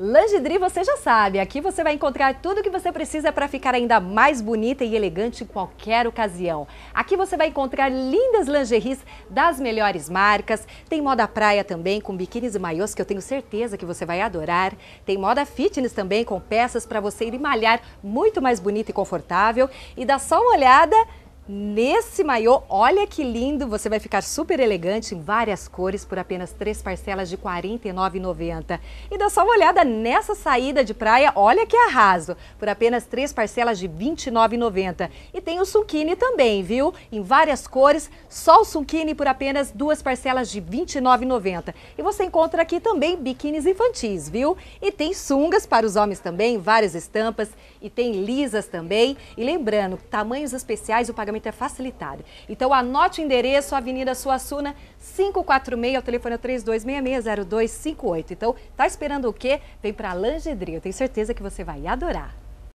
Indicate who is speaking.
Speaker 1: Lingerie, você já sabe, aqui você vai encontrar tudo o que você precisa para ficar ainda mais bonita e elegante em qualquer ocasião. Aqui você vai encontrar lindas lingeries das melhores marcas, tem moda praia também com biquínis e maiôs que eu tenho certeza que você vai adorar, tem moda fitness também com peças para você ir malhar muito mais bonita e confortável e dá só uma olhada nesse maiô, olha que lindo, você vai ficar super elegante em várias cores por apenas três parcelas de R$ 49,90. E dá só uma olhada nessa saída de praia, olha que arraso, por apenas três parcelas de R$ 29,90. E tem o sunquine também, viu? Em várias cores, só o sunquine por apenas duas parcelas de R$ 29,90. E você encontra aqui também biquínis infantis, viu? E tem sungas para os homens também, várias estampas, e tem lisas também. E lembrando, tamanhos especiais, o pagamento é facilitado. Então anote o endereço, Avenida Suassuna, 546, é o telefone é 32660258. Então, tá esperando o quê? Vem para Langedri, eu tenho certeza que você vai adorar.